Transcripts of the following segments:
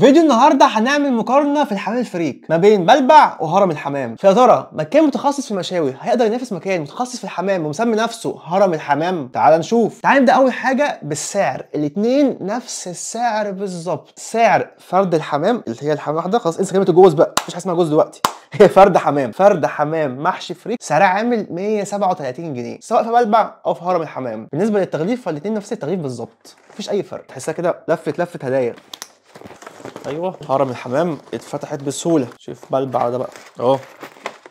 فيديو النهارده هنعمل مقارنه في الحمام الفريك ما بين بلبع وهرم الحمام فيا ترى مكان متخصص في المشاوي هيقدر ينافس مكان متخصص في الحمام ومسمي نفسه هرم الحمام تعال نشوف تعال نبدا اول حاجه بالسعر الاثنين نفس السعر بالظبط سعر فرد الحمام اللي هي الحمام واحده خلاص انسى كلمه الجوز بقى مفيش حاجه اسمها جوز دلوقتي هي فرد حمام فرد حمام محشي فريك سعرها عامل 137 جنيه سواء في بلبع او في هرم الحمام بالنسبه للتغليف فالاثنين نفس التغليف بالظبط مفيش اي فرق تحسها كده لفه لفه هدايا ايوه هرم الحمام اتفتحت بسهوله شوف بلبع ده بقى اهو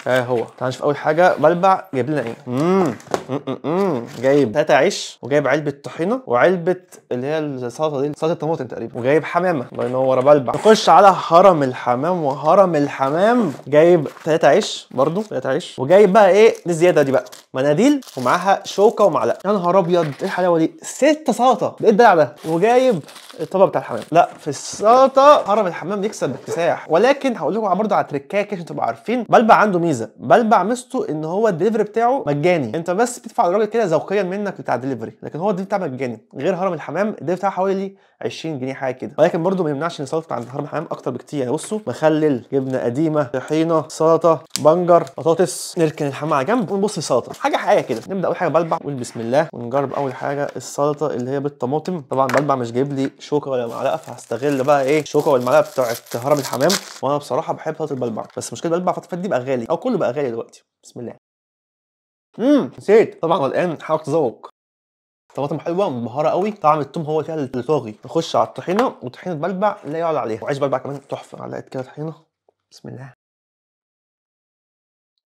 ها هو تعال نشوف اول حاجه بلبع جايب لنا ايه امم جايب تلاته عيش وجايب علبه طحينه وعلبه اللي هي السلطه دي سلطه الطماطم تقريبا وجايب حمامه الله ينور بلبع نخش على هرم الحمام وهرم الحمام جايب تلاته عيش برضو تلاته عيش وجايب بقى ايه الزياده دي بقى مناديل ومعاها شوكه ومعلقه يا نهار ابيض ايه الحلاوه دي ست سلطه ايه الدلع ده وجايب الطبق بتاع الحمام لا في السلطه هرم الحمام يكسب باكتساح ولكن هقول لكم برضه على تريكايه كده عشان تبقوا عارفين بلبع عنده ميزه بلبع ميزته ان هو الدليفري بتاعه مجاني انت بس بس بتدفع للراجل كده ذوقيا منك بتاع دليفري لكن هو الدليفري بتاعها مجاني غير هرم الحمام الدليفري بتاعها حوالي 20 جنيه حاجه كده ولكن برده ما يمنعش ان عند هرم الحمام اكتر بكتير يعني بصوا مخلل جبنه قديمه طحينه سلطه بنجر بطاطس نركن الحمام على جنب ونبص السلطه حاجه حاجه كده نبدا اول حاجه بلبع ونقول بسم الله ونجرب اول حاجه السلطه اللي هي بالطماطم طبعا بلبع مش جايب لي شوكه ولا معلقه فهستغل بقى ايه الشوكه والمعلقه بتاعت هرم الحمام وانا بصراحه بحب سلطه البلبع بس مشكله البلبع الفتره دي بقى غالي او كله بقى غالي دلوقتي بسم الله امم نسيت طبعا الان حاول تذوق طماطم حلوه مبهره قوي طعم التوم هو فيها الطاغي نخش على الطحينه وطحينه بلبع لا يعلى عليها وعيش بلبع كمان تحفه علقت كده طحينه بسم الله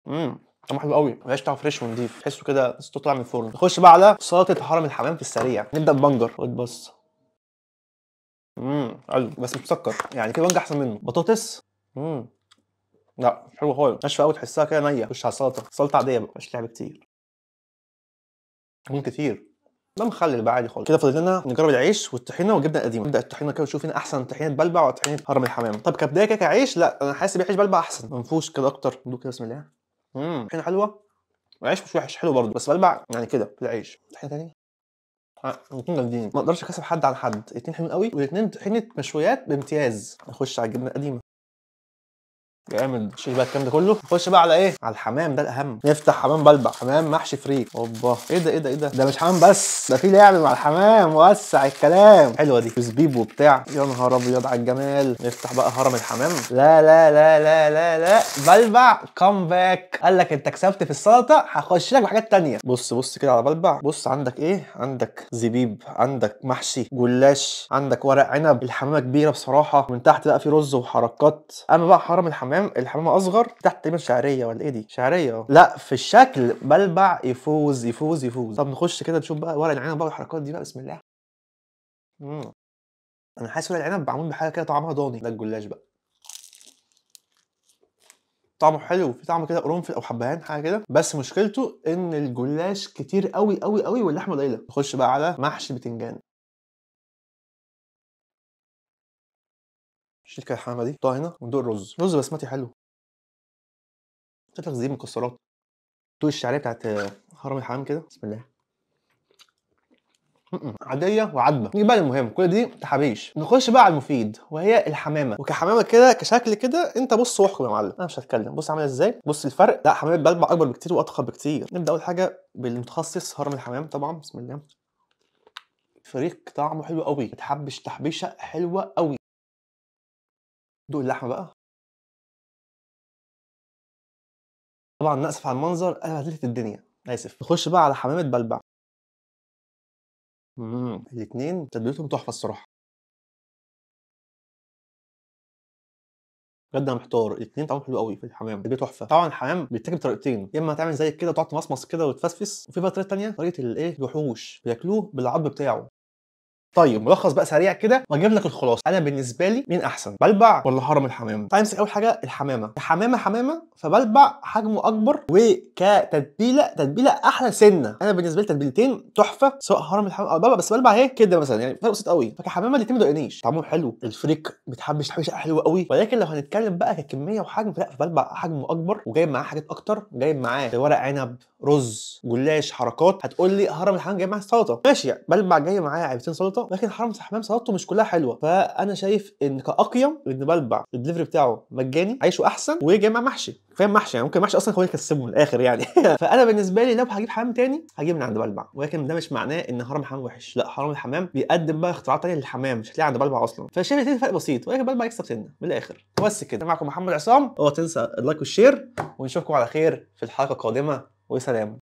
امم طعم حلو قوي العيش بتاعه فريش ونضيف تحسه كده لسه طالع من الفرن نخش بقى على سلطه حرم الحمام في السريع نبدا ببنجر خد بص امم حلو بس مسكر يعني كده بنجر احسن منه بطاطس امم لا حلوه خالص ناشفه قوي تحسها كده نيه خش على السلطه سلطه عاديه بقى مش لعب كتير ممكن كتير ده مخلل بقى عادي خالص كده فاضل لنا نجرب العيش والطحينه والجبنه القديمه نبدا الطحينه كده ونشوف هنا احسن طحينه بلبع وطحينه هرم الحمام طب كبدايه كده كعيش لا انا حاسس بعيش بلبع احسن منفوش كده اكتر ندوق كده بسم الله امم طحينه حلوه العيش مش وحش حلو برضه بس بلبع يعني كده العيش طحينه ثانيه الاثنين آه. جامدين ما اقدرش اكسب حد عن حد الاثنين حلوين قوي والاثنين طحينه مشويات بامتياز نخش على الجبنه القديمه جامد شيل بقى الكلام ده كله نخش بقى على ايه على الحمام ده الاهم نفتح حمام بلبع حمام محشي فريك اوبا ايه ده ايه ده ايه ده ده مش حمام بس ده في لعب مع الحمام وسع الكلام حلوه دي وزبيب وبتاع يا نهار ابيض على الجمال نفتح بقى هرم الحمام لا لا لا لا لا لا بلبع كم باك قال لك انت كسبت في السلطه هخش لك بحاجات تانية بص بص كده على بلبع بص عندك ايه عندك زبيب عندك محشي جلاش عندك ورق عنب الحمامه كبيره بصراحه من تحت بقى في رز وحركات اما بقى هرم الحمام الحمام الحمام اصغر تحت تقريبا شعريه ولا ايه دي شعريه اه لا في الشكل بلبع يفوز يفوز يفوز طب نخش كده نشوف بقى ورق العنب بقى والحركات دي بقى بسم الله مم. انا حاسس ورق العنب معمول بحاجه كده طعمها ضاني ده الجلاش بقى طعمه حلو في طعم كده قرنفل او حبهان حاجه كده بس مشكلته ان الجلاش كتير قوي قوي قوي واللحمه قليله نخش بقى على محشي البتنجان شيل كده الحمامه دي طه هنا وندوق الرز رز بسمتي حلو شكلك زي مكسرات طول الشعريه بتاعت آه، هرم الحمام كده بسم الله عادية وعدبة نيجي بقى للمهم كل دي تحابيش نخش بقى على المفيد وهي الحمامة وكحمامة كده كشكل كده انت بص واحكم يا معلم انا مش هتكلم بص عاملة ازاي بص الفرق لا حمامة بلبع اكبر بكتير واضخم بكتير نبدأ اول حاجة بالمتخصص هرم الحمام طبعا بسم الله فريق طعمه حلو قوي متحبش تحبيشه حلوه قوي دول اللحمه بقى طبعا ناسف على المنظر انا هتلفت الدنيا اسف نخش بقى على حمامه بلبع امم الاثنين تتبيلتهم تحفه الصراحه بجد انا محتار الاثنين طعمهم حلو قوي في الحمام دي تحفه طبعا الحمام بيتاكل بطريقتين يا اما تعمل زي كده وتقعد تمصمص كده وتفسفس وفي بقى طريقه ثانيه طريقه الايه الوحوش بياكلوه بالعض بتاعه طيب ملخص بقى سريع كده واجيب لك الخلاصه انا بالنسبه لي مين احسن بلبع ولا هرم الحمامه طيب نمسك اول حاجه الحمامه الحمامه حمامه فبلبع حجمه اكبر وكتتبيله تتبيله احلى سنه انا بالنسبه لي تتبيلتين تحفه سواء هرم الحمامه او بلبع بس بلبع اهي كده مثلا يعني فرق بسيط قوي فكحمامه الاتنين ما ضايقنيش طعمهم حلو الفريك بتحبش تحبش حلو قوي ولكن لو هنتكلم بقى ككميه وحجم فلا فبلبع حجمه اكبر وجايب معاه حاجات اكتر جايب معاه ورق عنب رز جلاش حركات هتقول لي هرم الحمام جايب معاه سلطه ماشي بلبع جاي معاه عيبتين سلطه بسيطه لكن حمام سلطته مش كلها حلوه فانا شايف ان كاقيم ان بلبع الدليفري بتاعه مجاني عيشه احسن ويا جماعه محشي فاهم محشي يعني ممكن محشي اصلا هو يكسبه من الاخر يعني فانا بالنسبه لي لو هجيب حمام تاني هجيب من عند بلبع ولكن ده مش معناه ان هرم الحمام وحش لا حرام الحمام بيقدم بقى اختراعات تانيه للحمام مش هتلاقيها عند بلبع اصلا فشايف ان فرق بسيط ولكن بلبع يكسب سنه من الاخر بس كده معكم محمد عصام اوعى تنسى اللايك والشير ونشوفكم على خير في الحلقه القادمه وسلام